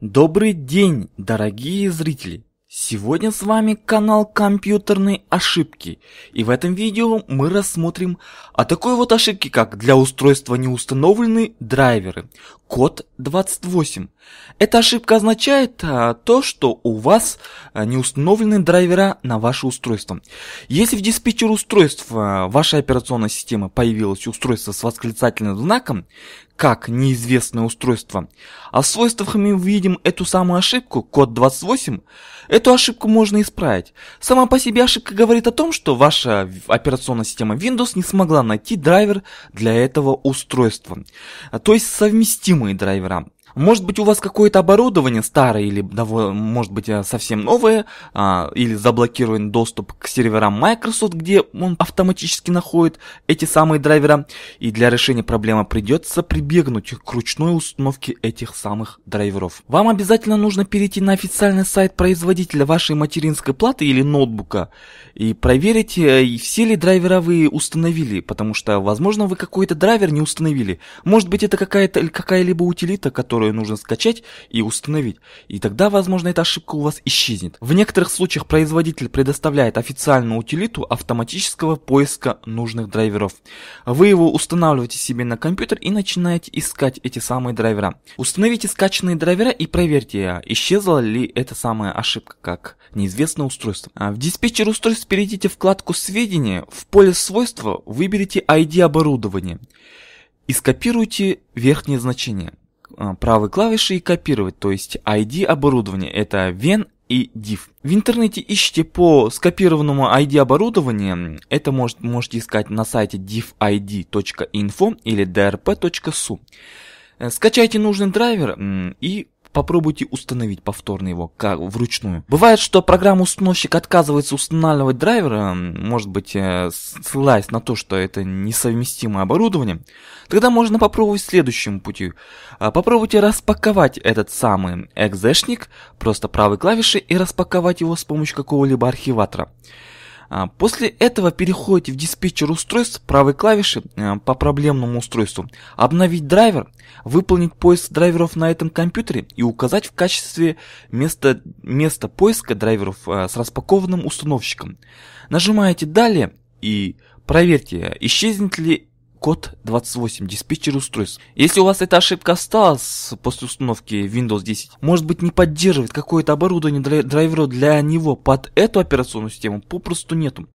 Добрый день, дорогие зрители! Сегодня с вами канал Компьютерные ошибки, и в этом видео мы рассмотрим о такой вот ошибке, как для устройства не установлены драйверы, код 28. Эта ошибка означает а, то, что у вас а, не установлены драйвера на ваше устройство. Если в диспетчер устройства вашей операционной системы появилось устройство с восклицательным знаком, как неизвестное устройство. А в свойствах мы видим эту самую ошибку, код 28. Эту ошибку можно исправить. Сама по себе ошибка говорит о том, что ваша операционная система Windows не смогла найти драйвер для этого устройства. То есть совместимые драйвера. Может быть, у вас какое-то оборудование старое или, может быть, э, совсем новое, а, или заблокирован доступ к серверам Microsoft, где он автоматически находит эти самые драйвера, и для решения проблемы придется прибегнуть к ручной установке этих самых драйверов. Вам обязательно нужно перейти на официальный сайт производителя вашей материнской платы или ноутбука и проверить, э, все ли драйвера вы установили, потому что, возможно, вы какой-то драйвер не установили. Может быть, это какая-то какая-либо утилита, которую которую нужно скачать и установить, и тогда, возможно, эта ошибка у вас исчезнет. В некоторых случаях производитель предоставляет официальную утилиту автоматического поиска нужных драйверов. Вы его устанавливаете себе на компьютер и начинаете искать эти самые драйвера. Установите скачанные драйвера и проверьте, а, исчезла ли эта самая ошибка, как неизвестное устройство. А в диспетчер устройств перейдите в вкладку «Сведения», в поле «Свойства» выберите ID оборудования и скопируйте верхнее значение. Э, правой клавишей и копировать, то есть ID оборудования, это Ven и div. В интернете ищите по скопированному ID оборудованию, это может, можете искать на сайте divid.info или drp.su. Э, скачайте нужный драйвер и попробуйте установить повторно его как вручную. Бывает, что программа-установщик отказывается устанавливать драйвера, может быть, э, ссылаясь на то, что это несовместимое оборудование. Тогда можно попробовать следующим пути. А, попробуйте распаковать этот самый экзешник, просто правой клавишей и распаковать его с помощью какого-либо архиватора. А, после этого переходите в диспетчер устройств правой клавиши э, по проблемному устройству, обновить драйвер, выполнить поиск драйверов на этом компьютере и указать в качестве места, места поиска драйверов э, с распакованным установщиком. Нажимаете «Далее» и проверьте, исчезнет ли код 28, диспетчер устройств. Если у вас эта ошибка осталась после установки Windows 10, может быть не поддерживает какое-то оборудование драйвера для него под эту операционную систему попросту нету.